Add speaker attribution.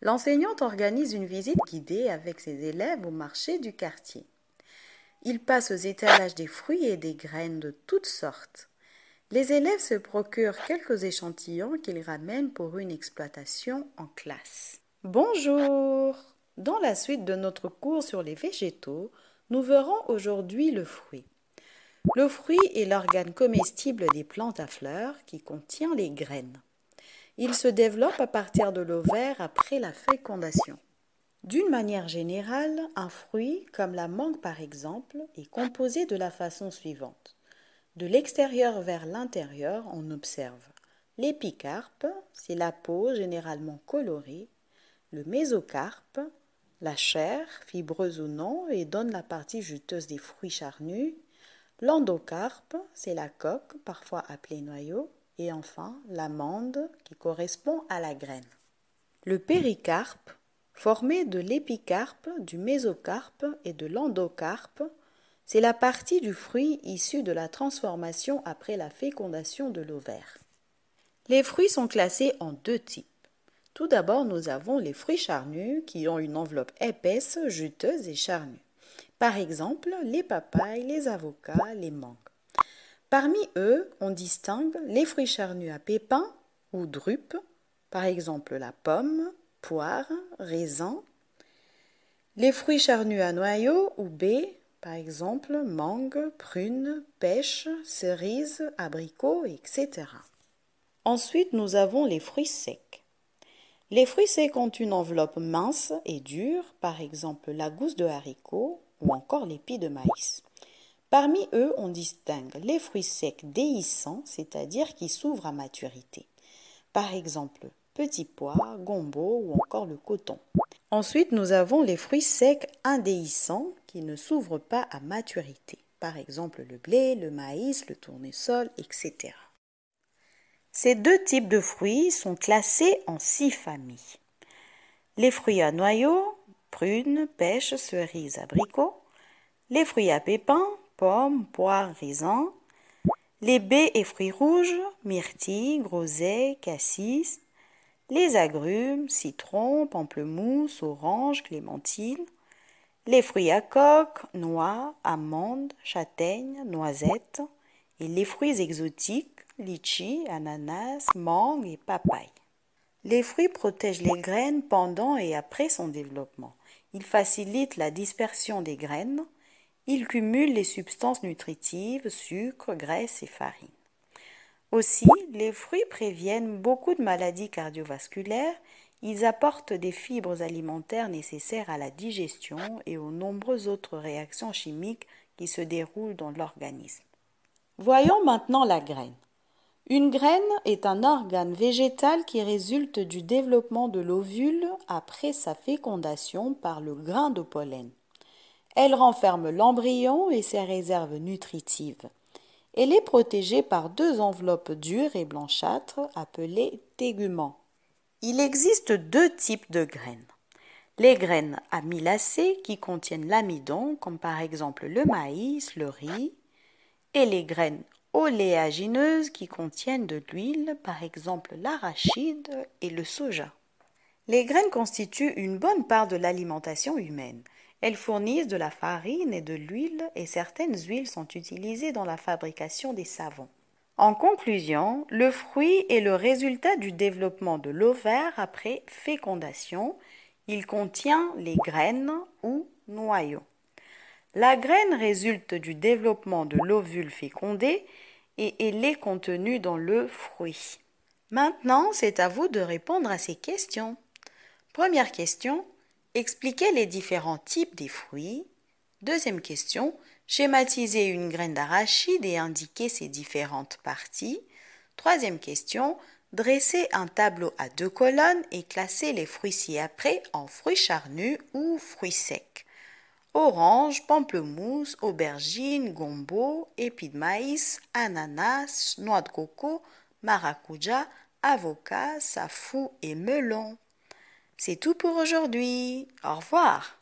Speaker 1: L'enseignante organise une visite guidée avec ses élèves au marché du quartier. Ils passent aux étalages des fruits et des graines de toutes sortes. Les élèves se procurent quelques échantillons qu'ils ramènent pour une exploitation en classe. Bonjour Dans la suite de notre cours sur les végétaux, nous verrons aujourd'hui le fruit. Le fruit est l'organe comestible des plantes à fleurs qui contient les graines. Il se développe à partir de l'ovaire après la fécondation. D'une manière générale, un fruit, comme la mangue par exemple, est composé de la façon suivante. De l'extérieur vers l'intérieur, on observe l'épicarpe, c'est la peau généralement colorée, le mésocarpe, la chair, fibreuse ou non, et donne la partie juteuse des fruits charnus, l'endocarpe, c'est la coque, parfois appelée noyau, et enfin l'amande qui correspond à la graine. Le péricarpe, formé de l'épicarpe, du mésocarpe et de l'endocarpe, c'est la partie du fruit issue de la transformation après la fécondation de l'ovaire. Les fruits sont classés en deux types. Tout d'abord, nous avons les fruits charnus qui ont une enveloppe épaisse, juteuse et charnue. Par exemple, les papayes, les avocats, les mangues. Parmi eux, on distingue les fruits charnus à pépins ou drupes, par exemple la pomme, poire, raisin, les fruits charnus à noyaux ou baies, par exemple mangue, prune, pêche, cerise, abricot, etc. Ensuite, nous avons les fruits secs. Les fruits secs ont une enveloppe mince et dure, par exemple la gousse de haricot ou encore l'épi de maïs. Parmi eux, on distingue les fruits secs déhiscents, c'est-à-dire qui s'ouvrent à maturité. Par exemple, petits pois, gombo ou encore le coton. Ensuite, nous avons les fruits secs indéhiscents qui ne s'ouvrent pas à maturité. Par exemple, le blé, le maïs, le tournesol, etc. Ces deux types de fruits sont classés en six familles. Les fruits à noyaux, prunes, pêches, cerises, abricots. Les fruits à pépins, pommes, poires, raisins, les baies et fruits rouges, myrtilles, groseilles, cassis, les agrumes, citrons, pamplemousse, orange, clémentines, les fruits à coque, noix, amandes, châtaignes, noisettes, et les fruits exotiques, litchi, ananas, mangue et papaye. Les fruits protègent les graines pendant et après son développement. Ils facilitent la dispersion des graines, ils cumule les substances nutritives, sucre, graisse et farine. Aussi, les fruits préviennent beaucoup de maladies cardiovasculaires, ils apportent des fibres alimentaires nécessaires à la digestion et aux nombreuses autres réactions chimiques qui se déroulent dans l'organisme. Voyons maintenant la graine. Une graine est un organe végétal qui résulte du développement de l'ovule après sa fécondation par le grain de pollen. Elle renferme l'embryon et ses réserves nutritives. Elle est protégée par deux enveloppes dures et blanchâtres appelées téguments. Il existe deux types de graines. Les graines amylacées qui contiennent l'amidon, comme par exemple le maïs, le riz, et les graines oléagineuses qui contiennent de l'huile, par exemple l'arachide et le soja. Les graines constituent une bonne part de l'alimentation humaine. Elles fournissent de la farine et de l'huile et certaines huiles sont utilisées dans la fabrication des savons. En conclusion, le fruit est le résultat du développement de l'ovaire après fécondation. Il contient les graines ou noyaux. La graine résulte du développement de l'ovule fécondé et elle est contenue dans le fruit. Maintenant, c'est à vous de répondre à ces questions. Première question, Expliquer les différents types des fruits. Deuxième question, schématiser une graine d'arachide et indiquer ses différentes parties. Troisième question, dresser un tableau à deux colonnes et classer les fruits ci-après en fruits charnus ou fruits secs. Orange, pamplemousse, aubergine, gombo, épis de maïs, ananas, noix de coco, maracuja, avocat, safou et melon. C'est tout pour aujourd'hui. Au revoir.